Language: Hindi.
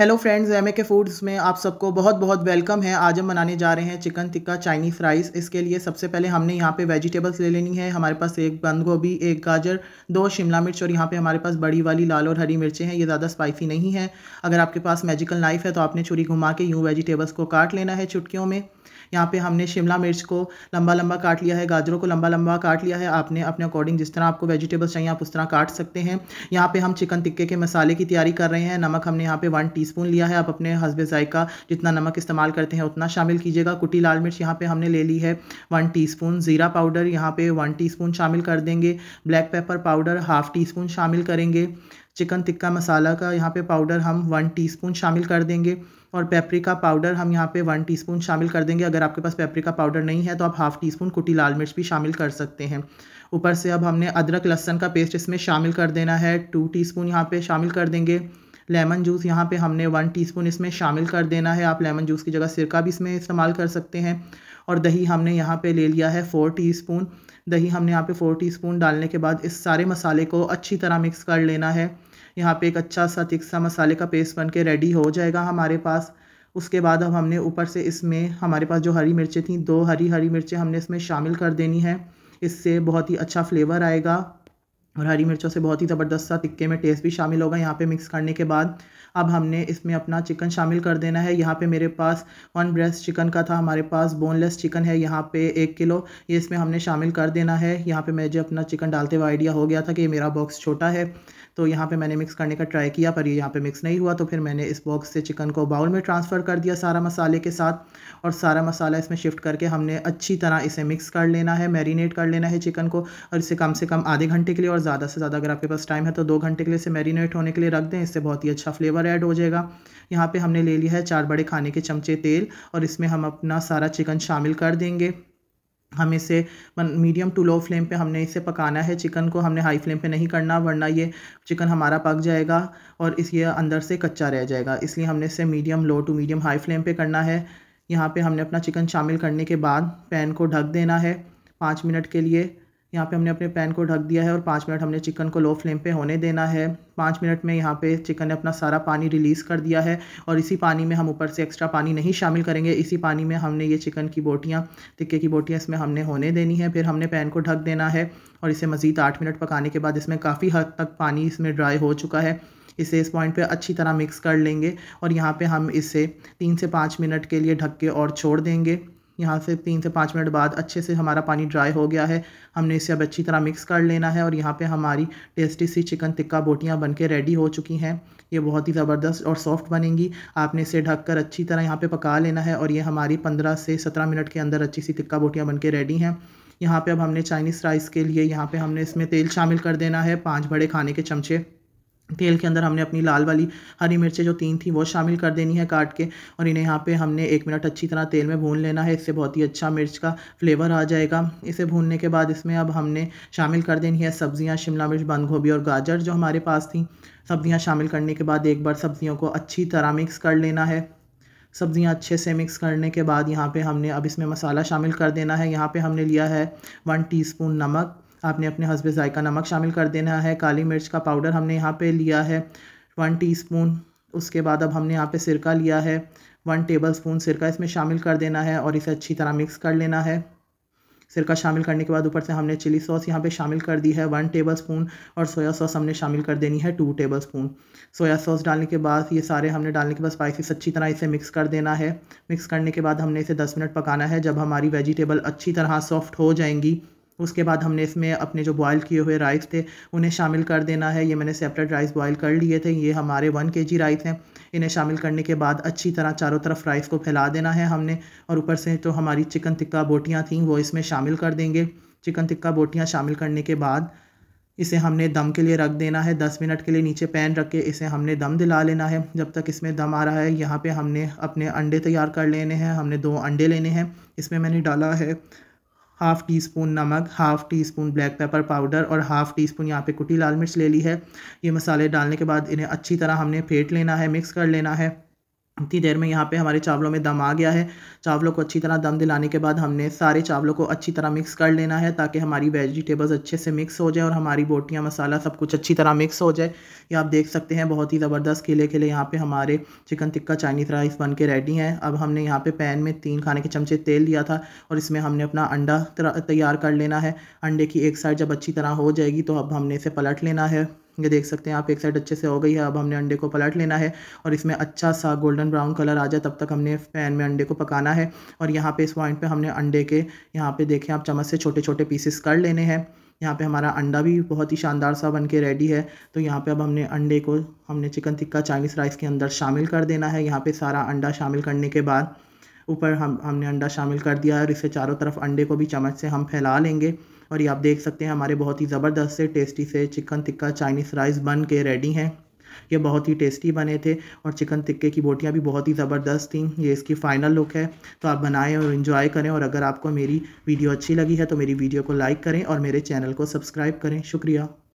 hello friends M K foods में आप सबको बहुत बहुत वेलकम है आज हम बनाने जा रहे हैं चिकन टिक्का चाइनीज़ राइस इसके लिए सबसे पहले हमने यहाँ पे वेजिटेबल्स ले लेनी है हमारे पास एक बंद गोभी एक गाजर दो शिमला मिर्च और यहाँ पे हमारे पास बड़ी वाली लाल और हरी मिर्चें हैं ये ज़्यादा स्पाइसी नहीं है अगर आपके पास मेजिकल नाइफ़ है तो आपने छुरी घुमा के यूँ वेजिटेबल्स को काट लेना है चुटकियों में यहाँ पे हमने शिमला मिर्च को लंबा लंबा काट लिया है गाजरों को लंबा लंबा काट लिया है आपने अपने अकॉर्डिंग जिस तरह आपको वेजिटेबल्स चाहिए आप उस तरह काट सकते हैं यहाँ पे हम चिकन टिक्के के मसाले की तैयारी कर रहे हैं नमक हमने यहाँ पे वन टी टीस्पून लिया है आप अपने हसबे जायका जितना नमक इस्तेमाल करते हैं उतना शामिल कीजिएगा कुटी लाल मिर्च यहाँ पे हमने ले ली है वन टीस्पून ज़ीरा पाउडर यहाँ पे वन टीस्पून शामिल कर देंगे black pepper powder half teaspoon शामिल करेंगे चिकन टिक्का मसाला का यहाँ पे पाउडर हम वन टीस्पून शामिल कर देंगे और पेपरिका पाउडर हम यहाँ पे वन टीस्पून शामिल कर देंगे अगर आपके पास पेपरिका पाउडर नहीं है तो आप हाफ़ टी स्पून कुटी लाल मिर्च भी शामिल कर सकते हैं ऊपर से अब हमने अदरक लहसन का पेस्ट इसमें शामिल कर देना है टू टी स्पून यहाँ पर शामिल कर देंगे लेमन जूस यहाँ पे हमने वन टीस्पून इसमें शामिल कर देना है आप लेमन जूस की जगह सिरका भी इसमें इस्तेमाल कर सकते हैं और दही हमने यहाँ पे ले लिया है फ़ोर टीस्पून दही हमने यहाँ पे फ़ोर टीस्पून डालने के बाद इस सारे मसाले को अच्छी तरह मिक्स कर लेना है यहाँ पे एक अच्छा सा तिक्सा मसाले का पेस्ट बन के रेडी हो जाएगा हमारे पास उसके बाद अब हमने ऊपर से इसमें हमारे पास जो हरी मिर्चें थीं दो हरी हरी मिर्चें हमने इसमें शामिल कर देनी है इससे बहुत ही अच्छा फ्लेवर आएगा और हरी मिर्चों से बहुत ही ज़बरदस्त सा तिक्के में टेस्ट भी शामिल होगा यहाँ पे मिक्स करने के बाद अब हमने इसमें अपना चिकन शामिल कर देना है यहाँ पे मेरे पास वन ब्रेस्ट चिकन का था हमारे पास बोनलेस चिकन है यहाँ पे एक किलो ये इसमें हमने शामिल कर देना है यहाँ पे मैं जो अपना चिकन डालते हुए आइडिया हो गया था कि मेरा बॉक्स छोटा है तो यहाँ पर मैंने मिक्स करने का ट्राई किया पर ये यहाँ पर मिक्स नहीं हुआ तो फिर मैंने इस बॉक्स से चिकन को बाउल में ट्रांसफ़र कर दिया सारा मसाले के साथ और सारा मसाला इसमें शिफ्ट करके हमने अच्छी तरह इसे मिक्स कर लेना है मैरिनेट कर लेना है चिकन को और इसे कम से कम आधे घंटे के लिए और ज़्यादा से ज़्यादा अगर आपके पास टाइम है तो दो घंटे के लिए इसे मैरिनेट होने के लिए रख दें इससे बहुत ही अच्छा फ्लेवर ऐड हो जाएगा यहाँ पे हमने ले लिया है चार बड़े खाने के चमचे तेल और इसमें हम अपना सारा चिकन शामिल कर देंगे हम इसे मीडियम टू लो फ्लेम पे हमने इसे पकाना है चिकन को हमने हाई फ्लेम पे नहीं करना वरना ये चिकन हमारा पक जाएगा और इस ये अंदर से कच्चा रह जाएगा इसलिए हमने इसे medium low to medium high flame पे करना है यहाँ पे हमने अपना चिकन शामिल करने के बाद पैन को ढक देना है पाँच मिनट के लिए यहाँ पे हमने अपने पैन को ढक दिया है और पाँच मिनट हमने चिकन को लो फ्लेम पे होने देना है पाँच मिनट में यहाँ पे चिकन ने अपना सारा पानी रिलीज़ कर दिया है और इसी पानी में हम ऊपर से एक्स्ट्रा पानी नहीं शामिल करेंगे इसी पानी में हमने ये चिकन की बोटियाँ तिक्के की बोटियाँ इसमें हमने होने देनी है फिर हमने पैन को ढक देना है और इसे मज़ीद आठ मिनट पकाने के बाद इसमें काफ़ी हद तक पानी इसमें ड्राई हो चुका है इसे इस पॉइंट पे अच्छी तरह मिक्स कर लेंगे और यहाँ पे हम इसे तीन से पाँच मिनट के लिए ढक के और छोड़ देंगे यहाँ से तीन से पाँच मिनट बाद अच्छे से हमारा पानी ड्राई हो गया है हमने इसे अब अच्छी तरह मिक्स कर लेना है और यहाँ पे हमारी टेस्टी सी चिकन टिक्का बोटियाँ बन के रेडी हो चुकी हैं ये बहुत ही ज़बरदस्त और सॉफ्ट बनेंगी आपने इसे ढककर अच्छी तरह यहाँ पे पका लेना है और ये हमारी पंद्रह से सत्रह मिनट के अंदर अच्छी सी टिक्का बोटियाँ बन के रेडी हैं यहाँ पर अब हमने चाइनीज़ राइस के लिए यहाँ पर हमने इसमें तेल शामिल कर देना है पाँच बड़े खाने के चमचे तेल के अंदर हमने अपनी लाल वाली हरी मिर्चें जो तीन थी वो शामिल कर देनी है काट के और इन्हें यहाँ पे हमने एक मिनट अच्छी तरह तेल में भून लेना है इससे बहुत ही अच्छा मिर्च का फ्लेवर आ जाएगा इसे भूनने के बाद इसमें अब हमने शामिल कर देनी है सब्जियाँ शिमला मिर्च बंद गोभी और गाजर जो हमारे पास थी सब्जियाँ शामिल करने के बाद एक बार सब्जियों को अच्छी तरह मिक्स कर लेना है सब्जियाँ अच्छे से मिक्स करने के बाद यहाँ पर हमने अब इसमें मसाला शामिल कर देना है यहाँ पर हमने लिया है वन टी नमक आपने अपने हसबे जायका नमक शामिल कर देना है काली मिर्च का पाउडर हमने यहाँ पे लिया है वन टीस्पून उसके बाद अब हमने यहाँ पे सिरका लिया है वन टेबल स्पून सिरका इसमें शामिल कर देना है और इसे अच्छी तरह मिक्स कर लेना है सिरका शामिल करने के बाद ऊपर से हमने चिली सॉस यहाँ पे शामिल कर दी है वन टेबल स्पून और सोया सॉस हमने शामिल कर देनी है two tablespoon soya sauce डालने के बाद ये सारे हमने डालने के बाद स्पाइसिस अच्छी तरह इसे मिक्स कर देना है मिक्स करने के बाद हमने इसे दस मिनट पकाना है जब हमारी वेजिटेबल अच्छी तरह सॉफ्ट हो जाएंगी उसके बाद हमने इसमें अपने जो बॉयल किए हुए राइस थे उन्हें शामिल कर देना है ये मैंने सेपरेट राइस बॉयल कर लिए थे ये हमारे वन के राइस हैं इन्हें शामिल करने के बाद अच्छी तरह चारों तरफ राइस को फैला देना है हमने और ऊपर से तो हमारी चिकन टिक्का बोटियाँ थी वो इसमें शामिल कर देंगे चिकन टिक्का बोटियाँ शामिल करने के बाद इसे हमने दम के लिए रख देना है दस मिनट के लिए नीचे पैन रख के इसे हमने दम दिला लेना है जब तक इसमें दम आ रहा है यहाँ पे हमने अपने अंडे तैयार कर लेने हैं हमने दो अंडे लेने हैं इसमें मैंने डाला है हाफ़ टी स्पून नमक half teaspoon black pepper powder और हाफ़ टी स्पून यहाँ पे कुटी लाल मिर्च ले ली है ये मसाले डालने के बाद इन्हें अच्छी तरह हमने फेंट लेना है मिक्स कर लेना है इतनी देर में यहाँ पे हमारे चावलों में दम आ गया है चावलों को अच्छी तरह दम दिलाने के बाद हमने सारे चावलों को अच्छी तरह मिक्स कर लेना है ताकि हमारी वेजिटेबल्स अच्छे से मिक्स हो जाए और हमारी बोटियाँ मसाला सब कुछ अच्छी तरह मिक्स हो जाए ये आप देख सकते हैं बहुत ही ज़बरदस्त के लिए यहाँ पर हमारे चिकन टिक्का चाइनीज़ राइस बन के रेडी हैं अब हमने यहाँ पर पैन में तीन खाने के चमचे तेल लिया था और इसमें हमने अपना अंडा तैयार कर लेना है अंडे की एक साइड जब अच्छी तरह हो जाएगी तो अब हमने इसे पलट लेना है ये देख सकते हैं आप एक साइड अच्छे से हो गई है अब हमने अंडे को पलट लेना है और इसमें अच्छा सा गोल्डन ब्राउन कलर आ जाए तब तक हमने पैन में अंडे को पकाना है और यहाँ पे इस पॉइंट पे हमने अंडे के यहाँ पे देखें आप चम्मच से छोटे छोटे पीसेस कर लेने हैं यहाँ पे हमारा अंडा भी बहुत ही शानदार सा बन के रेडी है तो यहाँ पे अब हमने अंडे को हमने चिकन टिक्का चाइनीज़ राइस के अंदर शामिल कर देना है यहाँ पे सारा अंडा शामिल करने के बाद ऊपर हम हमने अंडा शामिल कर दिया है और इसे चारों तरफ अंडे को भी चम्मच से हम फैला लेंगे और ये आप देख सकते हैं हमारे बहुत ही ज़बरदस्त से टेस्टी से चिकन टिक्का चाइनीज़ राइस बन के रेडी हैं ये बहुत ही टेस्टी बने थे और चिकन टिक्के की बोटियाँ भी बहुत ही ज़बरदस्त थी ये इसकी फ़ाइनल लुक है तो आप बनाएं और इन्जॉय करें और अगर आपको मेरी वीडियो अच्छी लगी है तो मेरी वीडियो को लाइक करें और मेरे चैनल को सब्सक्राइब करें शुक्रिया